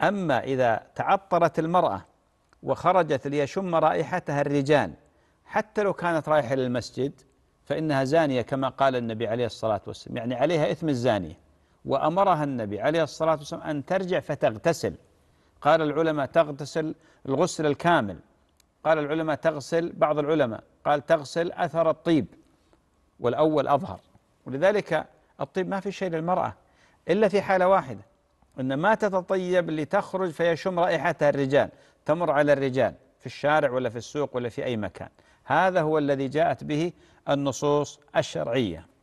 أما إذا تعطرت المرأة وخرجت ليشم رائحتها الرجال حتى لو كانت رايحة للمسجد فإنها زانية كما قال النبي عليه الصلاة والسلام يعني عليها إثم الزانية وأمرها النبي عليه الصلاة والسلام أن ترجع فتغتسل قال العلماء تغتسل الغسل الكامل قال العلماء تغسل بعض العلماء قال تغسل أثر الطيب والأول أظهر ولذلك الطيب ما في شيء للمرأة إلا في حالة واحدة أن ما تتطيب لتخرج فيشم رائحتها الرجال تمر على الرجال في الشارع ولا في السوق ولا في أي مكان هذا هو الذي جاءت به النصوص الشرعيه